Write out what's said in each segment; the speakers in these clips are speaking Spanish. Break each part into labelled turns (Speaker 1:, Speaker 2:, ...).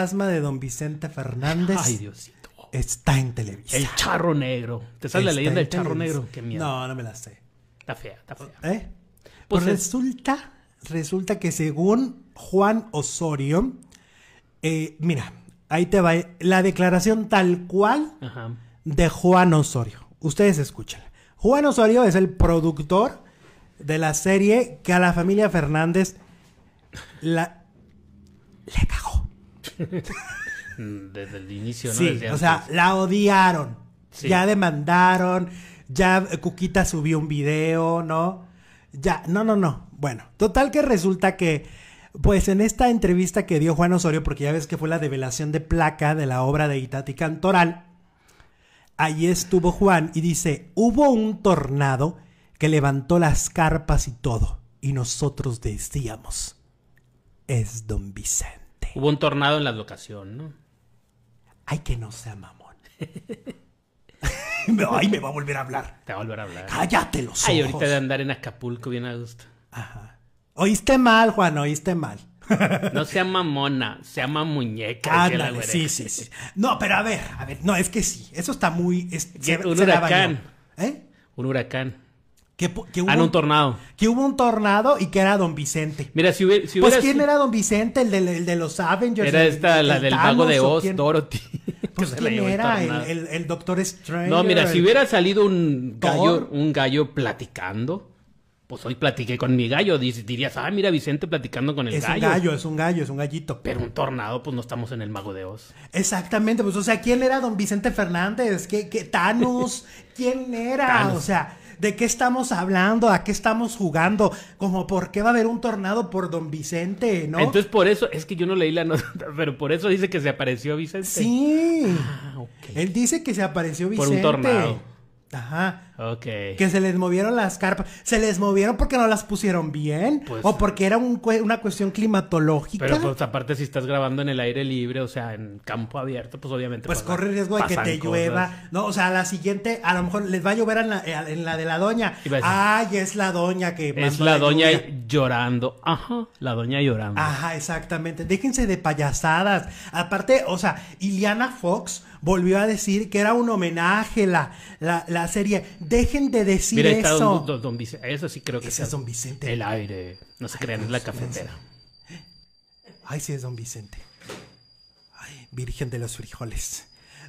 Speaker 1: de don Vicente Fernández. Ay, Diosito. Está en televisión. El charro negro. ¿Te sale la leyenda del charro negro? Qué miedo. No, no me la sé. Está fea, está fea. ¿Eh? Pues, pues resulta, resulta que según Juan Osorio, eh, mira, ahí te va eh, la declaración tal cual de Juan Osorio. Ustedes escuchan. Juan Osorio es el productor de la serie que a la familia Fernández la,
Speaker 2: Desde el inicio, ¿no? o sea,
Speaker 1: la odiaron. Ya demandaron, ya Cuquita subió un video, ¿no? Ya, no, no, no. Bueno, total que resulta que, pues en esta entrevista que dio Juan Osorio, porque ya ves que fue la develación de placa de la obra de Itati Cantoral, Ahí estuvo Juan y dice, hubo un tornado que levantó las carpas y todo, y nosotros decíamos, es
Speaker 2: don Vicente. Hubo un tornado en la locación, ¿no? Ay, que no sea mamón. Ay, me va a volver a hablar. Te va a volver a hablar. Cállate los ojos. Ay, ahorita de andar en Acapulco bien a gusto. Ajá. Oíste mal, Juan, oíste mal. No sea mamona, sea se llama
Speaker 1: muñeca. sí, sí, sí. No, pero a ver, a ver, no, es que sí, eso está muy... Es, un huracán.
Speaker 2: ¿Eh? Un huracán. Que, ah, hubo un, tornado. Que hubo un tornado y que era Don Vicente. Mira, si hubiera. pues quién era
Speaker 1: Don Vicente, el de, los Avengers. Era esta, la del mago de Oz, Dorothy.
Speaker 2: Pues quién era el, Doctor Strange. No, mira, si hubiera salido un gallo, un gallo platicando. Pues hoy platiqué con mi gallo. Dirías, ah, mira, Vicente platicando con el gallo. Es un gallo, es un gallo, es un gallito. Pero un tornado, pues no estamos en el Mago de Oz.
Speaker 1: Exactamente, pues, o sea, ¿quién era don Vicente Fernández? ¿Qué, qué ¿Quién era? O sea, de qué estamos hablando, a qué estamos jugando, como por qué va a haber un tornado por don Vicente, ¿no? Entonces
Speaker 2: por eso, es que yo no leí la nota, pero por eso dice que se apareció Vicente. Sí. Ah, Él dice
Speaker 1: que se apareció Vicente. Por un tornado. Ajá. Que se les movieron las carpas. Se les movieron porque no las pusieron bien. Pues o porque era una cuestión climatológica. Pero
Speaker 2: pues aparte si estás grabando en el aire libre, o sea, en campo abierto, pues obviamente. Pues, pues corre riesgo de que te llueva.
Speaker 1: No, o sea, la siguiente, a lo mejor les va a llover en la, eh, de la doña. Ay, es la doña que... Es la, doña
Speaker 2: llorando. Ajá, la doña llorando.
Speaker 1: Ajá, exactamente. Déjense de payasadas. Aparte, o sea, Iliana Fox volvió a decir que era un homenaje la serie. Dejen de decir eso.
Speaker 2: Eso sí creo que es Don Vicente. El aire. No se crean, en la cafetera.
Speaker 1: Ay, sí es Don Vicente. Ay, Virgen de los frijoles.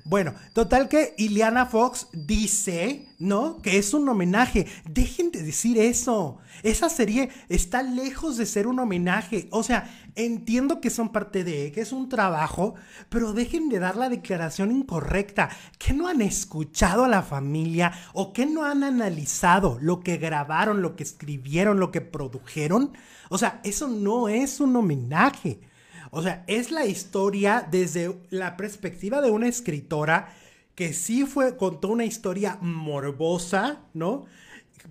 Speaker 1: Bueno, total que Ileana Fox dice, ¿no? Que es un homenaje. Dejen de decir eso. Esa serie está lejos de ser un homenaje. O sea, entiendo que son parte de, que es un trabajo, pero dejen de dar la declaración incorrecta. Que no han escuchado a la familia o que no han analizado lo que grabaron, lo que escribieron, lo que produjeron. O sea, eso no es un homenaje. O sea, es la historia desde la perspectiva de una escritora que sí fue, contó una historia morbosa, ¿no?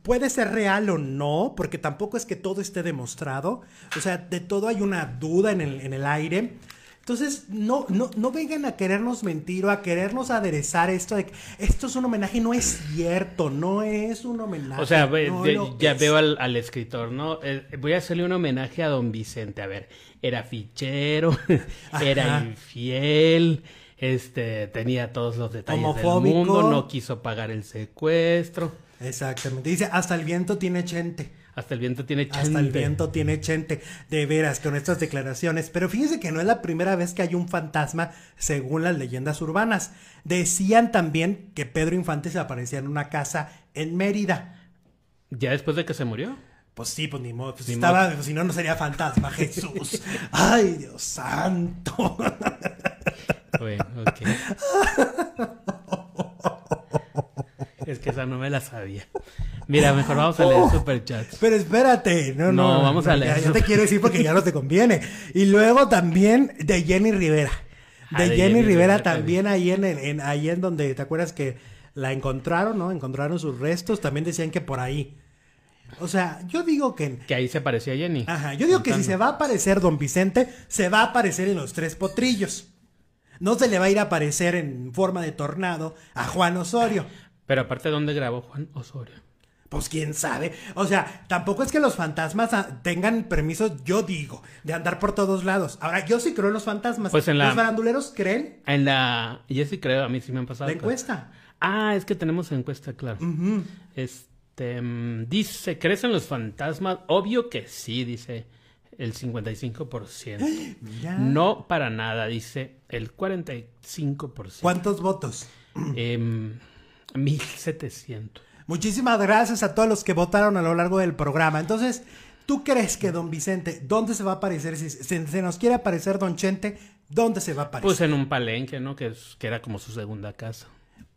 Speaker 1: Puede ser real o no, porque tampoco es que todo esté demostrado. O sea, de todo hay una duda en el, en el aire. Entonces, no, no, no vengan a querernos mentir o a querernos aderezar esto de que esto es un homenaje. No es cierto, no es un homenaje. O sea, ya veo
Speaker 2: al, al, escritor, ¿no? Eh, voy a hacerle un homenaje a don Vicente. A ver, era fichero, era infiel. Este, tenía todos los detalles del mundo, no quiso pagar el
Speaker 1: secuestro. Exactamente. Dice, hasta el viento tiene chente. Hasta el viento tiene chente. Hasta el viento tiene chente. De veras, con estas declaraciones. Pero fíjense que no es la primera vez que hay un fantasma, según las leyendas urbanas. Decían también que Pedro Infante se aparecía en una casa en Mérida.
Speaker 2: ¿Ya después de que se murió? Pues sí, pues ni modo. Pues pues, si no, no sería fantasma, Jesús. Ay,
Speaker 1: Dios santo. Bueno, okay.
Speaker 2: que esa no me la sabía. Mira, mejor vamos a leer super oh. superchats. Pero espérate, no, no. vamos a leer. Ya, te quiero decir porque ya no te
Speaker 1: conviene. Y luego también de Jenny Rivera. Ah, de, Jenny, Rivera, también, ahí en, en ahí en donde te acuerdas que la encontraron, ¿no? Encontraron sus restos, también decían que por ahí. O sea, yo digo que. Que ahí se parecía Jenny. Ajá, yo digo que si se va a aparecer Don Vicente, se va a aparecer en los tres potrillos. No se le va a ir a aparecer en forma de tornado a Juan Osorio.
Speaker 2: Pero aparte, ¿dónde grabó Juan Osorio?
Speaker 1: Pues quién sabe. O sea, tampoco es que los fantasmas ah, tengan permiso, yo digo, de andar por todos lados. Ahora, yo sí creo en los fantasmas. Pues en la... ¿Los baranduleros creen?
Speaker 2: En la... Yo sí creo, a mí sí me han pasado. ¿La encuesta? Ah, es que tenemos encuesta, claro. Este... Mm, dice, ¿crees en los fantasmas? Obvio que sí, dice el 55%. No para nada, dice el 45%. ¿Cuántos votos? Eh,
Speaker 1: 1700. Muchísimas gracias a todos los que votaron a lo largo del programa. Entonces, ¿tú crees que don Vicente, dónde se va a aparecer? Si se, nos quiere aparecer don Chente, ¿dónde
Speaker 2: se va a aparecer? Pues en un palenque, ¿no? que era como su segunda casa.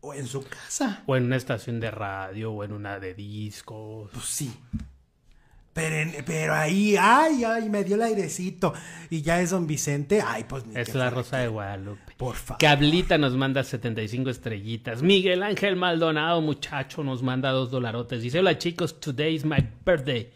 Speaker 2: O en su casa. O en una estación de radio, o en una de discos. Pues sí. Pero,
Speaker 1: ahí, ay, ay, me dio el airecito. Y ya es don Vicente, ay, pues.
Speaker 2: es la rosa de Guadalupe. Por favor. Cablita nos manda 75 estrellitas. Miguel Ángel Maldonado, muchacho, nos manda dos dolarotes. Dice: Hola chicos, today is my birthday.